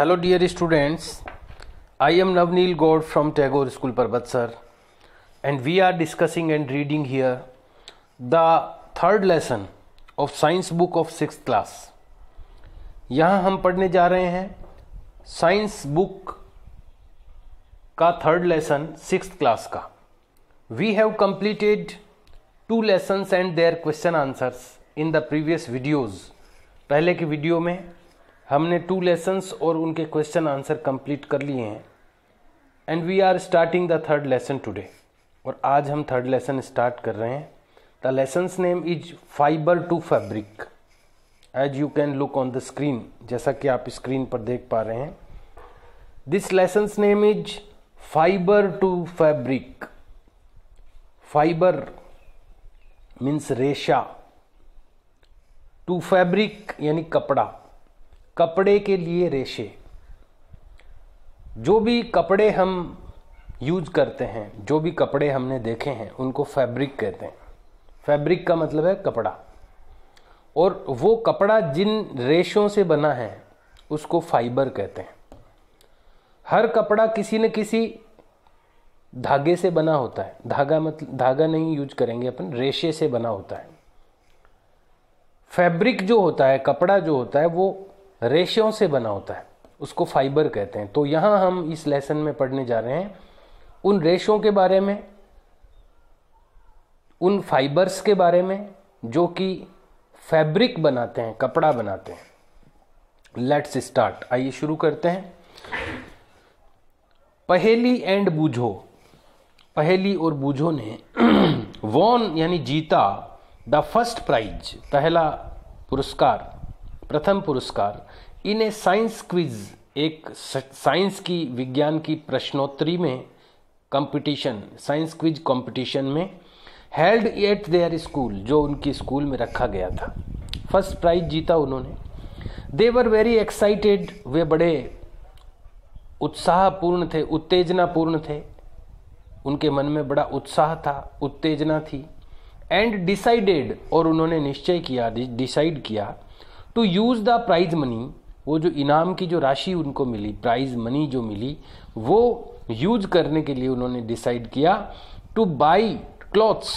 hello dear students I am Navneel Gaur from Tagore school sir and we are discussing and reading here the third lesson of science book of six class यहाँ हम पढ़ने जा रहे हैं science book का third lesson six class का we have completed two lessons and their question answers in the previous videos पहले के वीडियो में हमने टू लेसन्स और उनके क्वेश्चन आंसर कंप्लीट कर लिए हैं and we are starting the third lesson today और आज हम थर्ड लेसन स्टार्ट कर रहे हैं the lesson's name is fibre to fabric as you can look on the screen जैसा कि आप स्क्रीन पर देख पा रहे हैं this lesson's name is fibre to fabric fibre means रेशा टू फैब्रिक यानी कपड़ा कपड़े के लिए रेशे जो भी कपड़े हम यूज करते हैं जो भी कपड़े हमने देखे हैं उनको फैब्रिक कहते हैं फैब्रिक का मतलब है कपड़ा और वो कपड़ा जिन रेशों से बना है उसको फाइबर कहते हैं हर कपड़ा किसी न किसी धागे से बना होता है धागा मतलब धागा नहीं यूज करेंगे अपन रेशे से बना होता है फैब्रिक जो होता है कपड़ा जो होता है वो रेशों से बना होता है उसको फाइबर कहते हैं तो यहाँ हम इस लेसन में पढ़ने जा रहे हैं उन रेशों के बारे में उन फाइबर्स के बारे में जो कि फैब्रिक बनाते हैं कपड़ा बनाते हैं लेट्स स्टार्ट आइए शुरू करते हैं पहेली एंड बूझो पहेली और बूझो ने वॉन यानी जीता द फर्स्ट प्राइज पहला पुरस्कार प्रथम पुरस्कार इन ए साइंस क्विज एक साइंस की विज्ञान की प्रश्नोत्तरी में कंपटीशन साइंस क्विज कंपटीशन में हेल्ड एट देयर स्कूल जो उनकी स्कूल में रखा गया था फर्स्ट प्राइज जीता उन्होंने देवर वेरी एक्साइटेड वे बड़े उत्साहपूर्ण थे उत्तेजनापूर्ण थे उनके मन में बड़ा उत्साह था उत्तेजना थी एंड डिसाइडेड और उन्होंने निश्चय किया डिसाइड किया to use the prize money वो जो इनाम की जो राशि उनको मिली प्राइज मनी जो मिली वो यूज करने के लिए उन्होंने डिसाइड किया टू बाई क्लॉथ्स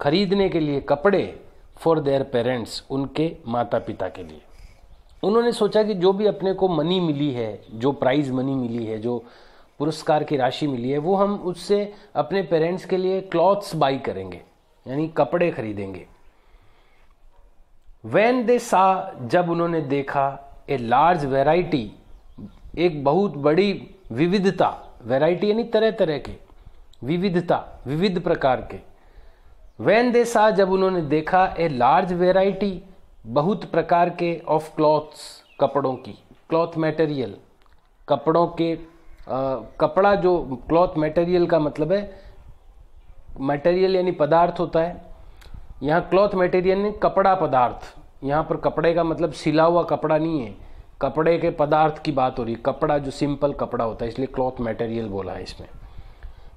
खरीदने के लिए कपड़े फॉर देयर पेरेंट्स उनके माता पिता के लिए उन्होंने सोचा कि जो भी अपने को मनी मिली है जो प्राइज मनी मिली है जो पुरस्कार की राशि मिली है वो हम उससे अपने पेरेंट्स के लिए क्लॉथ्स बाई करेंगे यानी कपड़े खरीदेंगे वैन दे सा जब उन्होंने देखा ए लार्ज वेराइटी एक बहुत बड़ी विविधता वेराइटी यानी तरह तरह के विविधता विविध प्रकार के वैन दे सा जब उन्होंने देखा ए लार्ज वेराइटी बहुत प्रकार के ऑफ क्लॉथ्स कपड़ों की क्लॉथ मटेरियल कपड़ों के आ, कपड़ा जो क्लॉथ मटेरियल का मतलब है मटेरियल यानी पदार्थ होता है यहाँ क्लॉथ मटेरियल ने कपड़ा पदार्थ यहाँ पर कपड़े का मतलब सिला हुआ कपड़ा नहीं है कपड़े के पदार्थ की बात हो रही है कपड़ा जो सिंपल कपड़ा होता है इसलिए क्लॉथ मटेरियल बोला है इसमें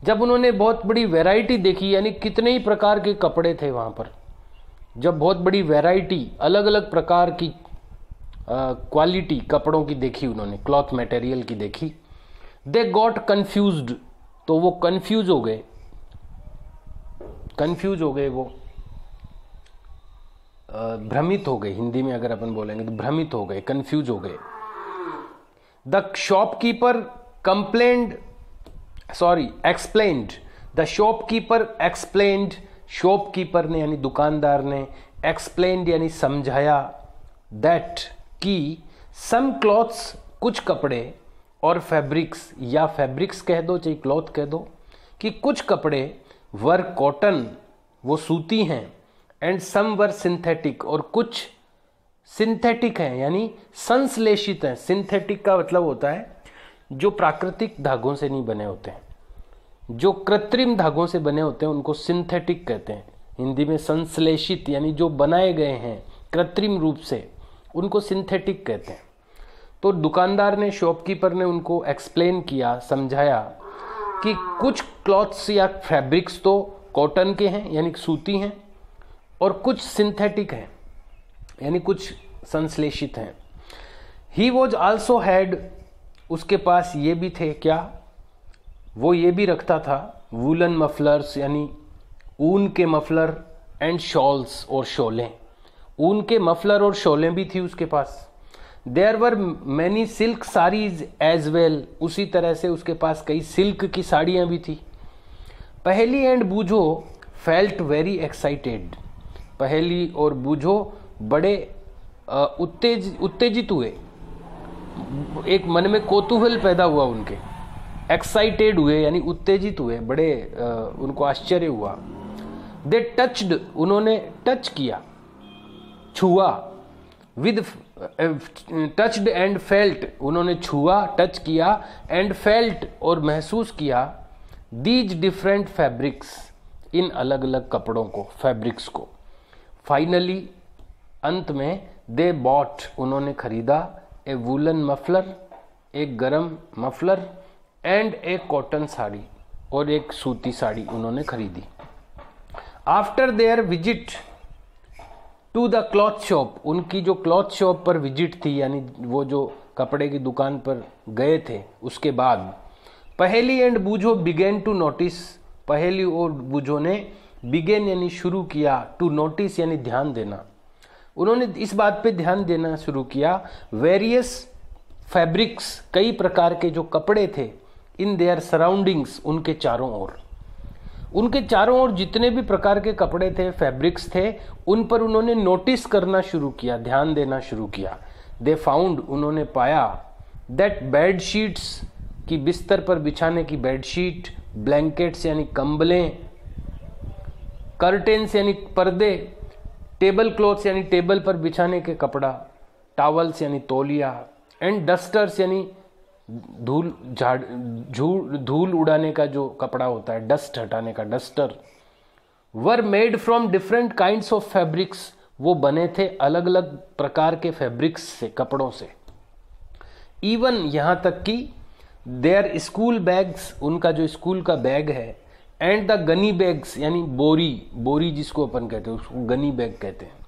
जब उन्होंने बहुत बड़ी वैरायटी देखी यानी कितने ही प्रकार के कपड़े थे वहाँ पर जब बहुत बड़ी वैरायटी अलग अलग प्रकार की क्वालिटी कपड़ों की देखी उन्होंने क्लॉथ मटेरियल की देखी दे गॉट कन्फ्यूज तो वो कन्फ्यूज हो गए कन्फ्यूज हो गए वो भ्रमित हो गए हिंदी में अगर अपन बोलेंगे तो भ्रमित हो गए कंफ्यूज हो गए the shopkeeper complained sorry explained the shopkeeper explained shopkeeper ने यानी दुकानदार ने एक्सप्लेन्ड यानी समझाया दैट कि सम क्लॉथ्स कुछ कपड़े और फैब्रिक्स या फैब्रिक्स कह दो चाहे क्लॉथ कह दो कि कुछ कपड़े वर कॉटन वो सूती हैं एंड सम वर सिंथेटिक और कुछ सिंथेटिक हैं यानी संश्लेषित हैं सिंथेटिक का मतलब होता है जो प्राकृतिक धागों से नहीं बने होते हैं जो कृत्रिम धागों से बने होते हैं उनको सिंथेटिक कहते हैं हिंदी में संश्लेषित यानी जो बनाए गए हैं कृत्रिम रूप से उनको सिंथेटिक कहते हैं तो दुकानदार ने शॉपकीपर ने उनको एक्सप्लेन किया समझाया कि कुछ क्लॉथ्स या फैब्रिक्स तो कॉटन के हैं यानी सूती हैं और कुछ सिंथेटिक हैं यानी कुछ संश्लेषित हैं ही वॉज ऑल्सो हैड उसके पास ये भी थे क्या वो ये भी रखता था वूलन मफलर्स यानी ऊन के मफलर एंड शॉल्स और शोलें ऊन के मफलर और शोलें भी थी उसके पास there were many silk saris as well उसी तरह से उसके पास कई सिल्क की साड़ियाँ भी थी पहली एंड बूझो फेल्ट वेरी एक्साइटेड पहली और बूझो बड़े उत्तेज उत्तेजित हुए एक मन में कोतूहल पैदा हुआ उनके एक्साइटेड हुए यानी उत्तेजित हुए बड़े आ, उनको आश्चर्य हुआ दे टचड उन्होंने टच किया छुआ विद टच्ड एंड फेल्ट उन्होंने छुआ टच किया एंड फेल्ट और महसूस किया दीज डिफरेंट फैब्रिक्स इन अलग अलग कपड़ों को फैब्रिक्स को फाइनली अंत में दे बॉट उन्होंने खरीदा ए वूलन मफलर एक गरम muffler and a cotton sari और एक सूती साड़ी उन्होंने खरीदी after their visit to the cloth shop उनकी जो क्लॉथ शॉप पर विजिट थी यानी वो जो कपड़े की दुकान पर गए थे उसके बाद पहेली एंड बूझो बिगेन टू नोटिस पहेली और बूझो ने बिगेन यानी शुरू किया टू नोटिस यानी ध्यान देना उन्होंने इस बात पे ध्यान देना शुरू किया वेरियस फैब्रिक्स कई प्रकार के जो कपड़े थे इन देयर सराउंडिंग्स उनके चारों ओर उनके चारों ओर जितने भी प्रकार के कपड़े थे फैब्रिक्स थे उन पर उन्होंने नोटिस करना शुरू किया ध्यान देना शुरू किया दे फाउंड उन्होंने पाया दैट बेडशीट्स की बिस्तर पर बिछाने की बेडशीट ब्लैंकेट्स यानी कंबलें कर्टेंस यानी पर्दे टेबल क्लॉथ्स यानी टेबल पर बिछाने के कपड़ा टावल्स यानी तौलिया एंड डस्टर्स यानी धूल झाड़ झूल धूल उड़ाने का जो कपड़ा होता है डस्ट हटाने का duster were made from different kinds of fabrics वो बने थे अलग अलग प्रकार के फैब्रिक्स से कपड़ों से इवन यहाँ तक कि देयर स्कूल बैग्स उनका जो स्कूल का बैग है एंड द गनी बैग्स यानी बोरी बोरी जिसको अपन कहते हैं उसको गनी बैग कहते हैं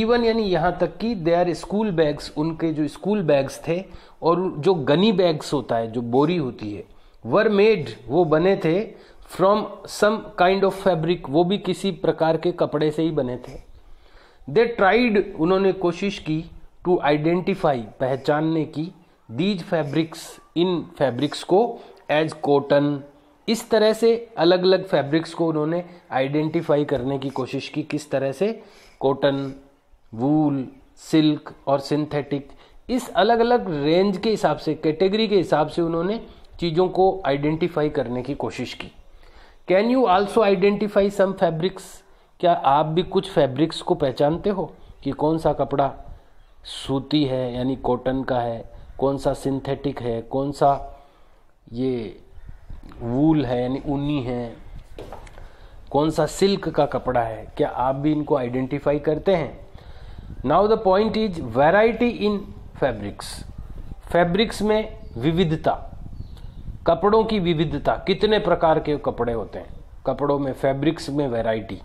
इवन यानी यहाँ तक कि दे आर स्कूल बैग्स उनके जो स्कूल बैग्स थे और जो गनी बैग्स होता है जो बोरी होती है वर मेड वो बने थे from some kind of fabric वो भी किसी प्रकार के कपड़े से ही बने थे दे ट्राइड उन्होंने कोशिश की टू आइडेंटिफाई पहचानने की दीज फैब्रिक्स इन फैब्रिक्स को एज कॉटन इस तरह से अलग अलग फैब्रिक्स को उन्होंने आइडेंटिफाई करने की कोशिश की किस तरह से कॉटन वूल सिल्क और सिंथेटिक इस अलग अलग रेंज के हिसाब से कैटेगरी के हिसाब से उन्होंने चीज़ों को आइडेंटिफाई करने की कोशिश की can you also identify some fabrics क्या आप भी कुछ फैब्रिक्स को पहचानते हो कि कौन सा कपड़ा सूती है यानी कॉटन का है कौन सा सिंथेटिक है कौन सा ये वूल है यानी ऊनी है कौन सा सिल्क का कपड़ा है क्या आप भी इनको आइडेंटिफाई करते हैं now the point is variety in fabrics fabrics में विविधता कपड़ों की विविधता कितने प्रकार के कपड़े होते हैं कपड़ों में फैब्रिक्स में variety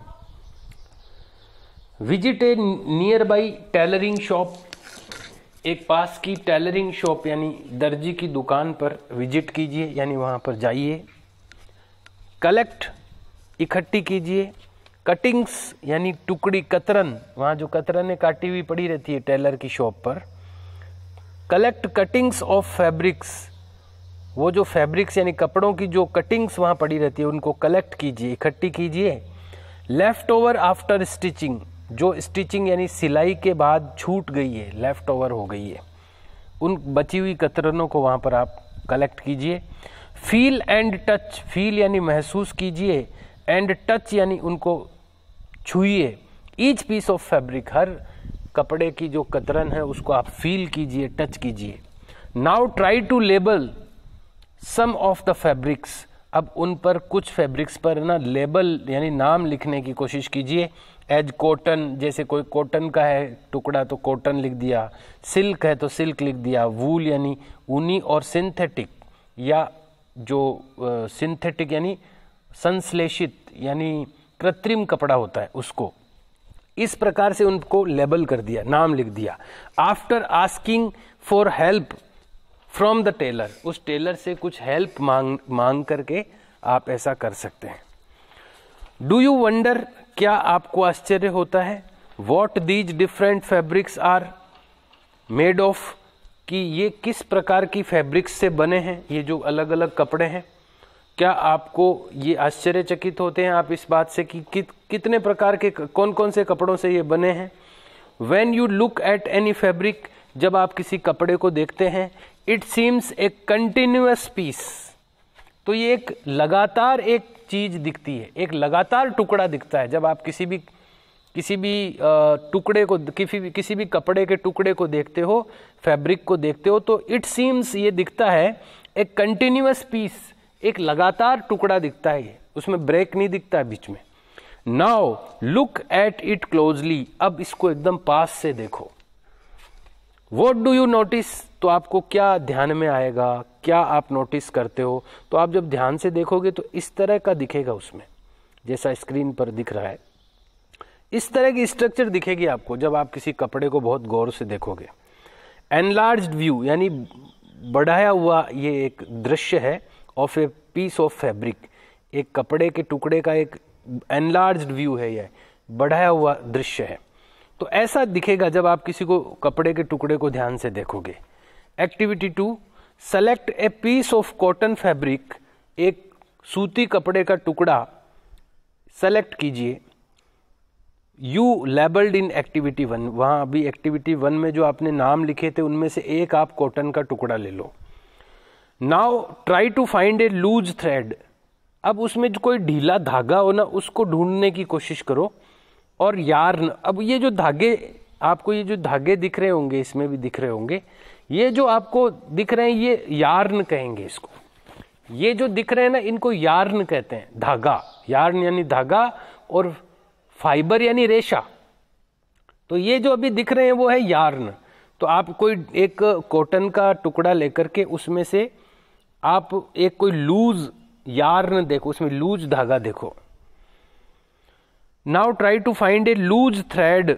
visit a nearby tailoring shop एक पास की टेलरिंग शॉप यानी दर्जी की दुकान पर विजिट कीजिए यानी वहाँ पर जाइए कलेक्ट इकट्ठी कीजिए कटिंग्स यानी टुकड़ी कतरन वहाँ जो कतरने काटी हुई पड़ी रहती है टेलर की शॉप पर कलेक्ट कटिंग्स ऑफ फैब्रिक्स वो जो फैब्रिक्स यानी कपड़ों की जो कटिंग्स वहाँ पड़ी रहती है उनको कलेक्ट कीजिए इकट्ठी कीजिए लेफ्ट ओवर आफ्टर स्टिचिंग जो स्टिचिंग यानी सिलाई के बाद छूट गई है लेफ़्ट ओवर हो गई है उन बची हुई कतरनों को वहाँ पर आप कलेक्ट कीजिए फील एंड टच फील यानी महसूस कीजिए एंड टच यानी उनको छूइए ईच पीस ऑफ फैब्रिक हर कपड़े की जो कतरन है उसको आप फील कीजिए टच कीजिए now try to label some of the fabrics अब उन पर कुछ फैब्रिक्स पर ना लेबल यानी नाम लिखने की कोशिश कीजिए एज कॉटन जैसे कोई कॉटन का है टुकड़ा तो कॉटन लिख दिया सिल्क है तो सिल्क लिख दिया वूल यानी ऊनी और सिंथेटिक या जो सिंथेटिक यानी संश्लेषित यानी कृत्रिम कपड़ा होता है उसको इस प्रकार से उनको लेबल कर दिया नाम लिख दिया after asking for help from the tailor उस टेलर से कुछ हेल्प मांग मांग करके आप ऐसा कर सकते हैं डू यू वंडर क्या आपको आश्चर्य होता है what these different fabrics are made of कि ये किस प्रकार की फैब्रिक्स से बने हैं ये जो अलग अलग कपड़े हैं क्या आपको ये आश्चर्यचकित होते हैं आप इस बात से कि कित, कितने प्रकार के कौन कौन से कपड़ों से ये बने हैं when you look at any fabric जब आप किसी कपड़े को देखते हैं it seems a continuous piece तो ये एक लगातार एक चीज़ दिखती है एक लगातार टुकड़ा दिखता है जब आप किसी भी किसी भी टुकड़े को किसी भी किसी भी कपड़े के टुकड़े को देखते हो फैब्रिक को देखते हो तो इट सीम्स ये दिखता है एक कंटिन्यूस पीस एक लगातार टुकड़ा दिखता है ये उसमें ब्रेक नहीं दिखता है बीच में now look at it closely अब इसको एकदम पास से देखो वॉट डू यू नोटिस तो आपको क्या ध्यान में आएगा क्या आप नोटिस करते हो तो आप जब ध्यान से देखोगे तो इस तरह का दिखेगा उसमें जैसा स्क्रीन पर दिख रहा है इस तरह की स्ट्रक्चर दिखेगी आपको जब आप किसी कपड़े को बहुत गौर से देखोगे एनलार्ज व्यू यानी बढ़ाया हुआ ये एक दृश्य है of a piece of fabric एक कपड़े के टुकड़े का एक एनलार्ज व्यू है यह बढ़ाया हुआ दृश्य है तो ऐसा दिखेगा जब आप किसी को कपड़े के टुकड़े को ध्यान से देखोगे activity to select a piece of cotton fabric एक सूती कपड़े का टुकड़ा सेलेक्ट कीजिए you labelled in activity one वहाँ अभी एक्टिविटी वन में जो आपने नाम लिखे थे उनमें से एक आप कॉटन का टुकड़ा ले लो now try to find a loose thread अब उसमें जो कोई ढीला धागा हो ना उसको ढूंढने की कोशिश करो और यार्न अब ये जो धागे आपको ये जो धागे दिख रहे होंगे इसमें भी दिख रहे होंगे ये जो आपको दिख रहे हैं ये यार्न कहेंगे इसको ये जो दिख रहे हैं ना इनको यार्न कहते हैं धागा यार्न यानी धागा और फाइबर यानी रेशा तो ये जो अभी दिख रहे हैं वो है यार्न तो आप कोई एक कॉटन का टुकड़ा लेकर के उसमें से आप एक कोई लूज यार्न देखो उसमें लूज धागा देखो now try to find a loose thread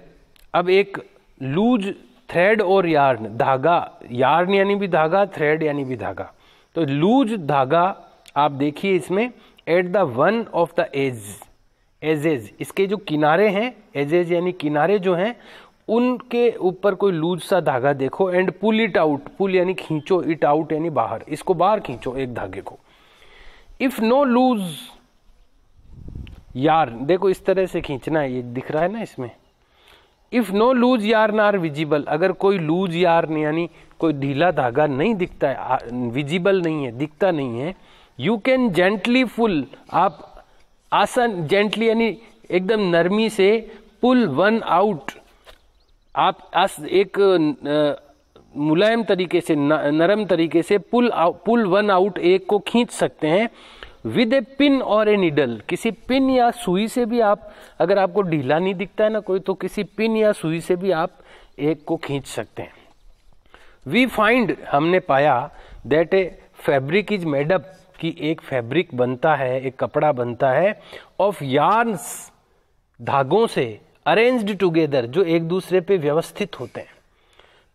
अब एक लूज थ्रेड और यार्न धागा यार्न यानी भी धागा थ्रेड यानी भी धागा तो लूज धागा आप देखिए इसमें at the one of the edge edges इसके जो किनारे हैं एजेज यानी किनारे जो हैं उनके ऊपर कोई लूज सा धागा देखो and pull it out pull यानी खींचो इट आउट यानी बाहर इसको बाहर खींचो एक धागे को इफ़ नो लूज यार देखो इस तरह से खींचना है ये दिख रहा है ना इसमें इफ़ नो लूज यार नार विजिबल अगर कोई लूज यार यानी कोई ढीला धागा नहीं दिखता है विजिबल नहीं है दिखता नहीं है यू कैन जेंटली फुल आप आसान जेंटली यानी एकदम नरमी से पुल वन आउट आप आस एक मुलायम तरीके से नरम तरीके से पुल पुल वन आउट एक को खींच सकते हैं विद ए पिन और ए निडल किसी पिन या सुई से भी आप अगर आपको ढीला नहीं दिखता है ना कोई तो किसी पिन या सुई से भी आप एक को खींच सकते हैं वी फाइंड हमने पाया that a fabric is made up कि एक फैब्रिक बनता है एक कपड़ा बनता है ऑफ यार्न्स धागों से अरेंज्ड टुगेदर जो एक दूसरे पे व्यवस्थित होते हैं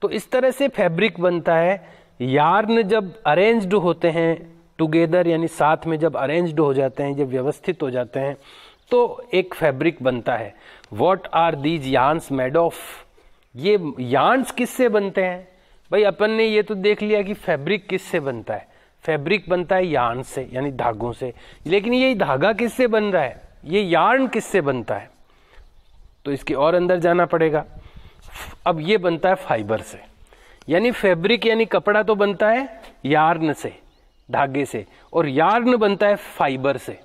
तो इस तरह से फैब्रिक बनता है यार्न जब अरेंज्ड होते हैं टुगेदर यानी साथ में जब अरेंज्ड हो जाते हैं जब व्यवस्थित हो जाते हैं तो एक फैब्रिक बनता है what are these yarns made of ये यान्स किससे बनते हैं भाई अपन ने ये तो देख लिया कि फैब्रिक किससे बनता है फैब्रिक बनता है यान से यानी धागों से लेकिन ये धागा किससे बन रहा है ये यार्न किससे बनता है तो इसके और अंदर जाना पड़ेगा अब ये बनता है फाइबर से यानी फैब्रिक यानी कपड़ा तो बनता है यार्न से धागे से और यार्न बनता है फाइबर से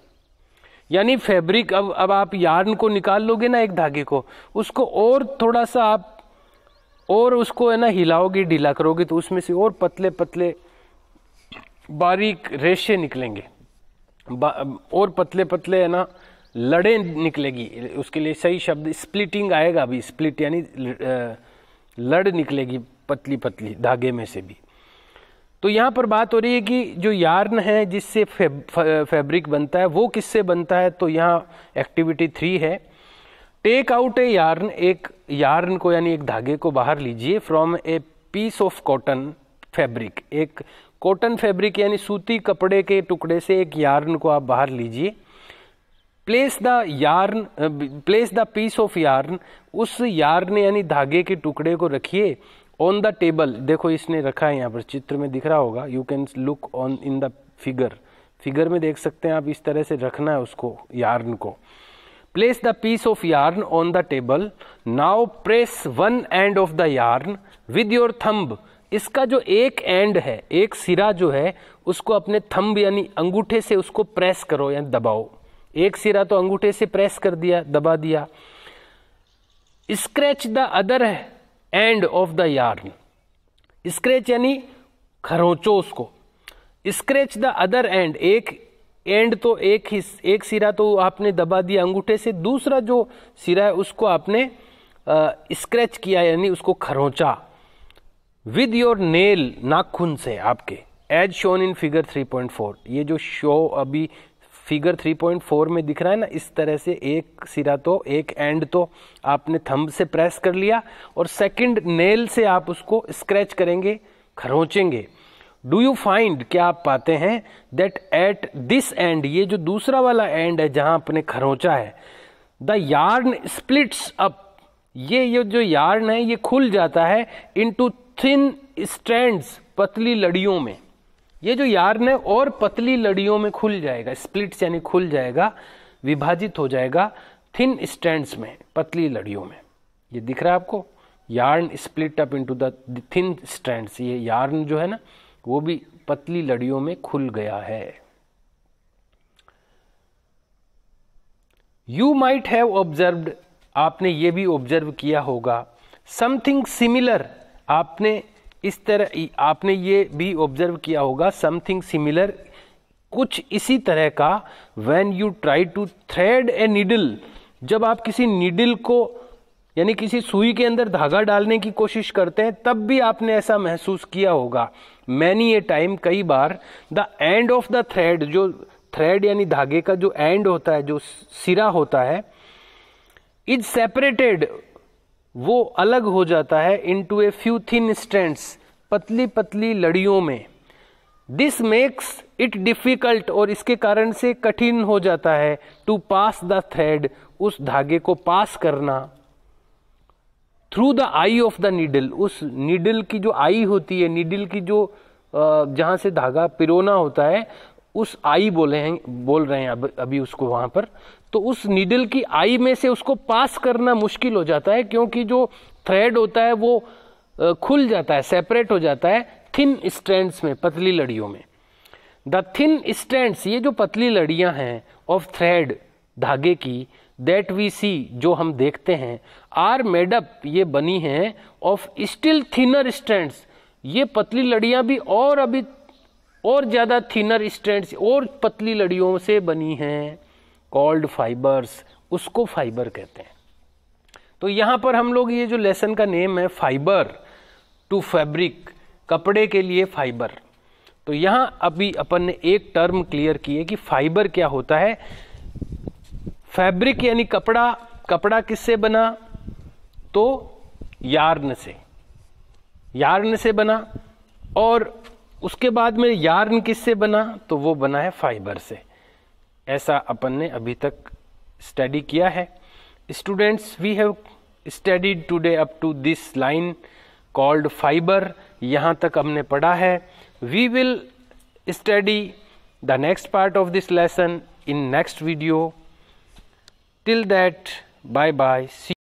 यानी फैब्रिक अब अब आप यार्न को निकाल लोगे ना एक धागे को उसको और थोड़ा सा आप और उसको है ना हिलाओगे ढीला करोगे तो उसमें से और पतले पतले बारीक रेशे निकलेंगे और पतले पतले है ना लड़े निकलेगी उसके लिए सही शब्द स्प्लिटिंग आएगा अभी स्प्लिट यानी लड़ निकलेगी पतली पतली धागे में से भी तो यहाँ पर बात हो रही है कि जो यार्न है जिससे फेब, फैब्रिक बनता है वो किससे बनता है तो यहाँ एक्टिविटी थ्री है टेक आउट ए यार्न एक यार्न को यानी एक धागे को बाहर लीजिए from a piece of cotton fabric एक कॉटन फैब्रिक यानी सूती कपड़े के टुकड़े से एक यार्न को आप बाहर लीजिए place the yarn place the piece of yarn उस यार्न यानी धागे के टुकड़े को रखिए ऑन द टेबल देखो इसने रखा है यहाँ पर चित्र में दिख रहा होगा you can look on in the figure figure में देख सकते हैं आप इस तरह से रखना है उसको यार्न को place the piece of yarn on the table now press one end of the yarn with your thumb इसका जो एक एंड है एक सिरा जो है उसको अपने थम्ब यानी अंगूठे से उसको प्रेस करो या दबाओ एक सिरा तो अंगूठे से प्रेस कर दिया दबा दिया scratch the other end of the yarn scratch यानी खरोचो उसको स्क्रेच द अदर एंड एक एंड तो एक ही एक सिरा तो आपने दबा दिया अंगूठे से दूसरा जो सिरा है उसको आपने स्क्रेच किया यानी उसको खरोंचा विद योर नेल नाखून से आपके एज शोन इन फिगर 3.4 ये जो शो अभी फिगर 3.4 में दिख रहा है ना इस तरह से एक सिरा तो एक एंड तो आपने थंब से प्रेस कर लिया और सेकंड नेल से आप उसको स्क्रैच करेंगे खरोचेंगे डू यू फाइंड क्या आप पाते हैं दैट एट दिस एंड ये जो दूसरा वाला एंड है जहां आपने खरोचा है द यार्न स्प्लिट्स अप ये ये जो यार्न है ये खुल जाता है इन टू थिन स्टैंड पतली लड़ियों में ये जो यार्न है और पतली लड़ियों में खुल जाएगा स्प्लिट यानी खुल जाएगा विभाजित हो जाएगा थिन स्टैंड्स में पतली लड़ियों में ये दिख रहा है आपको yarn split up into the thin stands ये यार्न जो है ना वो भी पतली लड़ियों में खुल गया है यू माइट हैव ऑब्जर्व्ड आपने ये भी ऑब्जर्व किया होगा समथिंग सिमिलर आपने इस तरह आपने ये भी ऑब्जर्व किया होगा समथिंग सिमिलर कुछ इसी तरह का when you try to thread a needle जब आप किसी नीडल को यानी किसी सुई के अंदर धागा डालने की कोशिश करते हैं तब भी आपने ऐसा महसूस किया होगा मैनी ए टाइम कई बार the end of the thread जो थ्रेड यानी धागे का जो एंड होता है जो सिरा होता है इज सेपरेटेड वो अलग हो जाता है into a few thin strands पतली पतली लड़ियों में दिस मेक्स इट डिफ़िकल्ट और इसके कारण से कठिन हो जाता है टू पास द थ्रेड उस धागे को पास करना through the eye of the needle उस नीडल की जो आई होती है नीडल की जो जहां से धागा पिरोना होता है उस आई बोले हैं बोल रहे हैं अब अभी उसको वहां पर तो उस नीडल की आई में से उसको पास करना मुश्किल हो जाता है क्योंकि जो थ्रेड होता है वो खुल जाता है सेपरेट हो जाता है थिन स्टैंड में पतली लड़ियों में द थिन स्टैंड्स ये जो पतली लड़ियां हैं ऑफ थ्रेड धागे की दैट वी सी जो हम देखते हैं आर मेडअप ये बनी हैं ऑफ स्टिल थिनर स्टैंड्स ये पतली लड़ियां भी और अभी और ज़्यादा थिनर स्टैंड्स और पतली लड़ियों से बनी हैं कॉल्ड फाइबर्स उसको फाइबर कहते हैं तो यहाँ पर हम लोग ये जो लेसन का नेम है फाइबर टू फैब्रिक कपड़े के लिए फाइबर तो यहाँ अभी अपन ने एक टर्म क्लियर है कि फाइबर क्या होता है फैब्रिक यानी कपड़ा कपड़ा किससे बना तो यार्न से यार्न से बना और उसके बाद में यार्न किससे बना तो वो बना है फाइबर से ऐसा अपन ने अभी तक स्टडी किया है students we have studied today up to this line called fibre यहाँ तक हमने पढ़ा है we will study the next part of this lesson in next video till that bye bye C